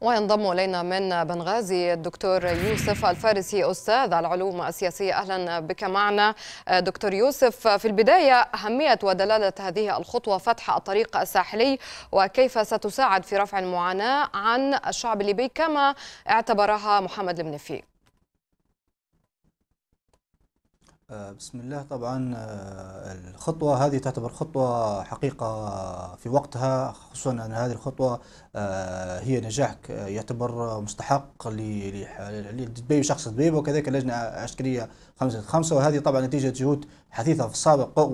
وينضم إلينا من بنغازي الدكتور يوسف الفارسي أستاذ العلوم السياسية أهلا بك معنا دكتور يوسف في البداية أهمية ودلالة هذه الخطوة فتح الطريق الساحلي وكيف ستساعد في رفع المعاناة عن الشعب الليبي كما اعتبرها محمد المنفي آه، بسم الله طبعا آه، الخطوة هذه تعتبر خطوة حقيقة في وقتها خصوصا أن هذه الخطوة آه، هي نجاح يعتبر مستحق لدبي وشخص دبي وكذلك اللجنة العسكرية خمسة خمسة وهذه طبعا نتيجة جهود حثيثة في السابق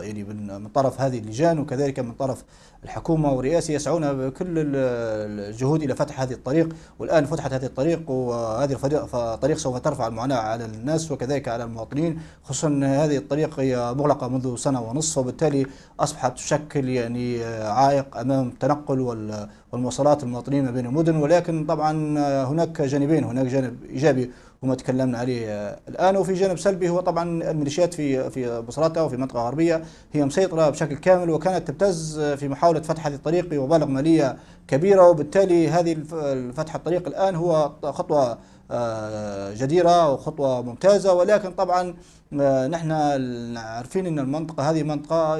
يعني من طرف هذه اللجان وكذلك من طرف الحكومة والرئاسة يسعون بكل الجهود إلى فتح هذه الطريق والآن فتحت هذه الطريق وهذه الطريق سوف ترفع المعاناة على الناس وكذلك على المواطنين المسلمين خصوصا أن هذه الطريق هي مغلقة منذ سنة ونصف وبالتالي أصبحت تشكل يعني عائق أمام التنقل والمواصلات المواطنين ما بين المدن ولكن طبعا هناك جانبين هناك جانب إيجابي وما تكلمنا عليه الآن وفي جانب سلبي هو طبعا الميليشيات في في بصراتة وفي منطقة غربية هي مسيطرة بشكل كامل وكانت تبتز في محاولة فتح هذه الطريق بمبالغ مالية كبيرة وبالتالي هذه فتح الطريق الآن هو خطوة آه، جديرة وخطوة ممتازة ولكن طبعا آه، نحن عارفين أن المنطقة هذه منطقة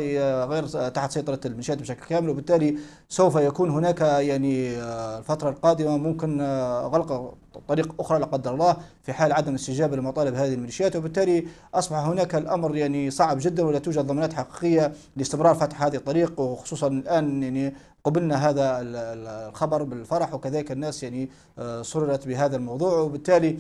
غير تحت سيطرة الميليشيات بشكل كامل وبالتالي سوف يكون هناك يعني آه، الفترة القادمة ممكن غلق طريق أخرى لا قدر الله في حال عدم استجابة لمطالب هذه الميليشيات وبالتالي أصبح هناك الأمر يعني صعب جدا ولا توجد ضمانات حقيقية لاستمرار فتح هذه الطريق وخصوصا الآن يعني قبلنا هذا الخبر بالفرح وكذلك الناس يعني سررت آه، بهذا الموضوع وبالتالي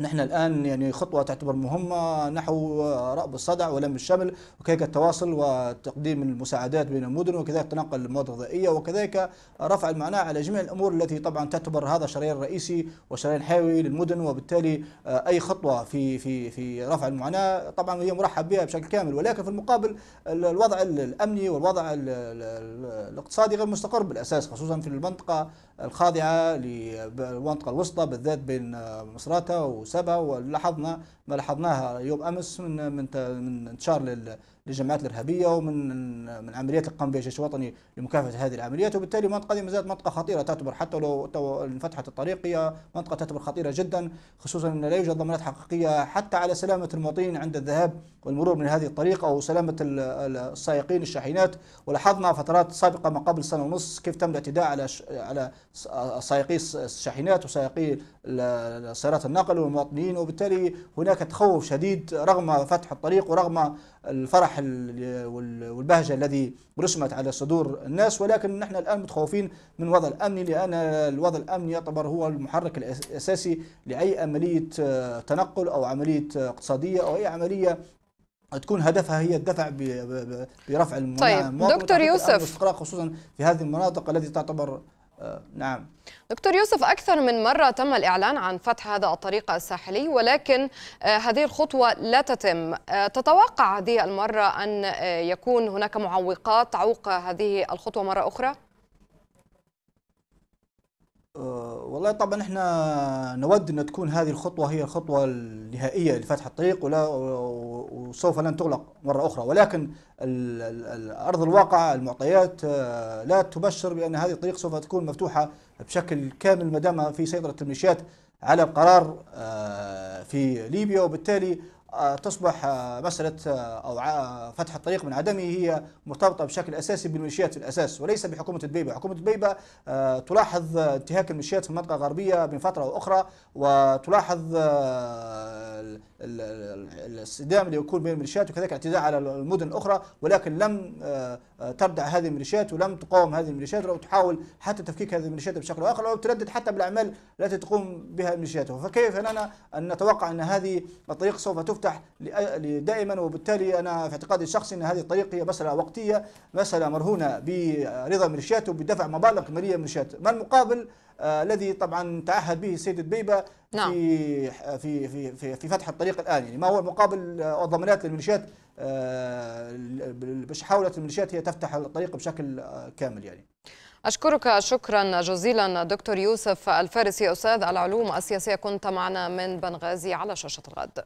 نحن الآن يعني خطوة تعتبر مهمة نحو رأب الصدع ولم الشمل وكذلك التواصل وتقديم المساعدات بين المدن وكذلك تنقل المواد الغذائية وكذلك رفع المعاناه على جميع الأمور التي طبعا تعتبر هذا شريان رئيسي وشريان حيوي للمدن وبالتالي آه، أي خطوة في في في رفع المعاناه طبعا هي مرحب بها بشكل كامل ولكن في المقابل الوضع الأمني والوضع الاقتصادي غير مستقر بالأساس خصوصا في المنطقة الخاضعة للمنطقة الوسطى بالذات بين آه، مصراتة وسبا ولاحظنا ما لاحظناها يوم امس من من من انتشار للجماعات الارهابيه ومن من عمليات القام قام بها الجيش الوطني لمكافحه هذه العمليات وبالتالي المنطقه هذه ما زالت منطقه خطيره تعتبر حتى لو انفتحت الطريق هي منطقه تعتبر خطيره جدا خصوصا ان لا يوجد ضمانات حقيقيه حتى على سلامه المواطنين عند الذهاب والمرور من هذه الطريق او سلامه السائقين الشاحنات ولاحظنا فترات سابقه ما قبل سنه ونص كيف تم الاعتداء على على سائقي الشاحنات وسائقي سيارات النقل والمواطنين وبالتالي هناك تخوف شديد رغم فتح الطريق ورغم الفرح الفضاح والبهجة الذي رسمت على صدور الناس ولكن نحن الآن متخوفين من الوضع الأمني لأن الوضع الأمني يعتبر هو المحرك الأساسي لأي عملية آه، تنقل أو عملية آه، اقتصادية أو أي عملية تكون هدفها هي الدفع برفع طيب دكتور يوسف خصوصا في هذه المناطق التي تعتبر آه، نعم دكتور يوسف أكثر من مرة تم الإعلان عن فتح هذا الطريق الساحلي ولكن آه، هذه الخطوة لا تتم آه، تتوقع هذه المرة أن يكون هناك معوقات تعوق هذه الخطوة مرة أخرى؟ أه، والله طبعا احنا نود ان تكون هذه الخطوه هي الخطوه النهائيه لفتح الطريق ولا وسوف لن تغلق مره اخرى ولكن ارض الواقع المعطيات أه، لا تبشر بان هذه الطريق سوف تكون مفتوحه بشكل كامل ما دام في سيطره الميليشيات على القرار أه، في ليبيا وبالتالي آه، تصبح آه، مسألة آه، أو فتح الطريق من عدمه هي مرتبطة بشكل أساسي بالميليشيات في الأساس وليس بحكومة دبيبة حكومة دبيبة تلاحظ انتهاك الميليشيات في المنطقة الغربية من فترة وأخرى وتلاحظ الصدام اللي يكون بين الميليشيات وكذلك الاعتداء على المدن الأخرى ولكن لم تردع هذه الميليشيات ولم تقاوم هذه الميليشيات أو تحاول حتى تفكيك هذه الميليشيات بشكل أو آخر أو تردد حتى بالأعمال التي تقوم بها ميليشياتها فكيف لنا أن نتوقع أن هذه الطريق سوف تفتح دائما وبالتالي أنا في اعتقادي الشخصي أن هذه الطريق هي مسألة وقتية مسألة مرهونة برضا ميليشيات وبدفع مبالغ مالية للميليشيات ما المقابل آه، الذي طبعا تعهد به السيد البيبة نعم. في في في في فتح الطريق الان يعني ما هو مقابل آه، الضمانات للميليشيات باش آه، حاولت الميليشيات هي تفتح الطريق بشكل كامل يعني أشكرك شكرا جزيلا دكتور يوسف الفارسي أستاذ العلوم السياسية كنت معنا من بنغازي على شاشة الغد